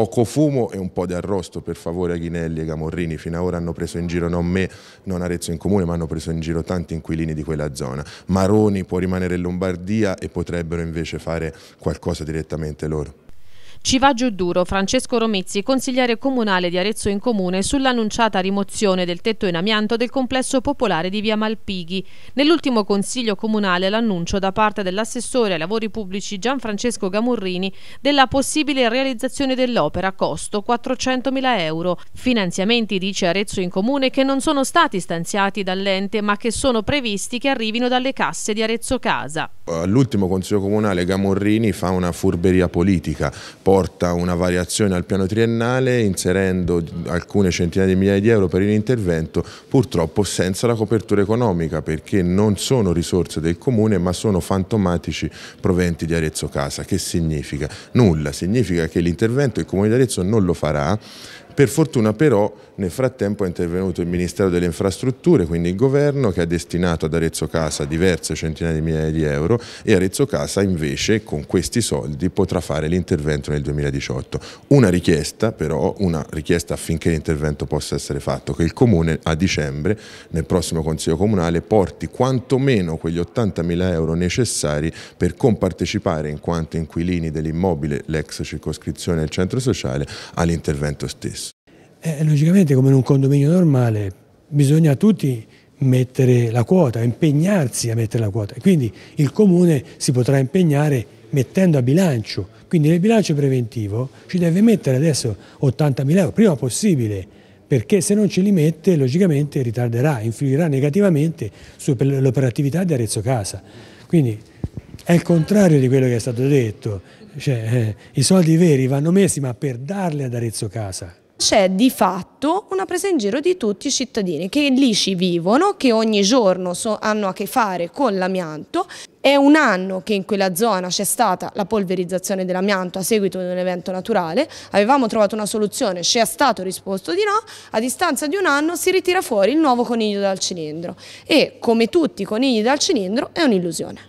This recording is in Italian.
poco fumo e un po' di arrosto per favore Aghinelli e Gamorrini, fino ad ora hanno preso in giro non me, non Arezzo in comune, ma hanno preso in giro tanti inquilini di quella zona. Maroni può rimanere in Lombardia e potrebbero invece fare qualcosa direttamente loro. Ci va giù duro Francesco Romizzi, consigliere comunale di Arezzo in Comune, sull'annunciata rimozione del tetto in amianto del complesso popolare di Via Malpighi. Nell'ultimo consiglio comunale l'annuncio da parte dell'assessore ai lavori pubblici Gianfrancesco Gamurrini della possibile realizzazione dell'opera, costo 400.000 euro. Finanziamenti, dice Arezzo in Comune, che non sono stati stanziati dall'ente ma che sono previsti che arrivino dalle casse di Arezzo Casa. All'ultimo consiglio comunale Gamurrini fa una furberia politica, porta una variazione al piano triennale inserendo alcune centinaia di migliaia di euro per l'intervento purtroppo senza la copertura economica perché non sono risorse del comune ma sono fantomatici proventi di Arezzo Casa. Che significa? Nulla, significa che l'intervento il comune di Arezzo non lo farà per fortuna però nel frattempo è intervenuto il Ministero delle Infrastrutture, quindi il governo, che ha destinato ad Arezzo Casa diverse centinaia di migliaia di euro e Arezzo Casa invece con questi soldi potrà fare l'intervento nel 2018. Una richiesta però, una richiesta affinché l'intervento possa essere fatto, che il Comune a dicembre, nel prossimo Consiglio Comunale, porti quantomeno quegli 80 mila euro necessari per compartecipare in quanto inquilini dell'immobile, l'ex circoscrizione e il centro sociale, all'intervento stesso eh, logicamente come in un condominio normale bisogna tutti mettere la quota, impegnarsi a mettere la quota. Quindi il comune si potrà impegnare mettendo a bilancio. Quindi nel bilancio preventivo ci deve mettere adesso 80.000 euro, prima possibile, perché se non ce li mette logicamente ritarderà, influirà negativamente sull'operatività di Arezzo Casa. Quindi è il contrario di quello che è stato detto, cioè, eh, i soldi veri vanno messi ma per darli ad Arezzo Casa c'è di fatto una presa in giro di tutti i cittadini che lì ci vivono, che ogni giorno so, hanno a che fare con l'amianto. È un anno che in quella zona c'è stata la polverizzazione dell'amianto a seguito di un evento naturale, avevamo trovato una soluzione, ci è stato risposto di no, a distanza di un anno si ritira fuori il nuovo coniglio dal cilindro e come tutti i conigli dal cilindro è un'illusione.